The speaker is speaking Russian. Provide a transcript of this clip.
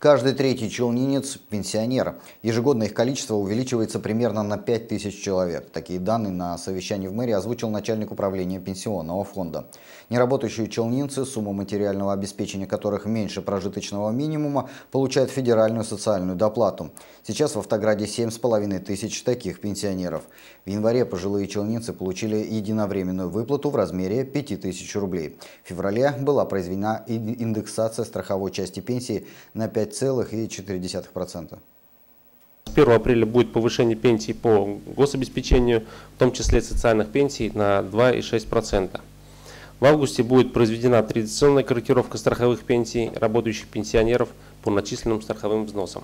Каждый третий челнинец – пенсионер. Ежегодно их количество увеличивается примерно на 5 тысяч человек. Такие данные на совещании в мэрии озвучил начальник управления пенсионного фонда. Неработающие челнинцы, сумма материального обеспечения которых меньше прожиточного минимума, получают федеральную социальную доплату. Сейчас в Автограде 7,5 тысяч таких пенсионеров. В январе пожилые челнинцы получили единовременную выплату в размере 5 тысяч рублей. В феврале была произведена индексация страховой части пенсии на 5 5,4%. С 1 апреля будет повышение пенсий по гособеспечению, в том числе социальных пенсий, на 2,6%. В августе будет произведена традиционная корректировка страховых пенсий работающих пенсионеров по начисленным страховым взносам.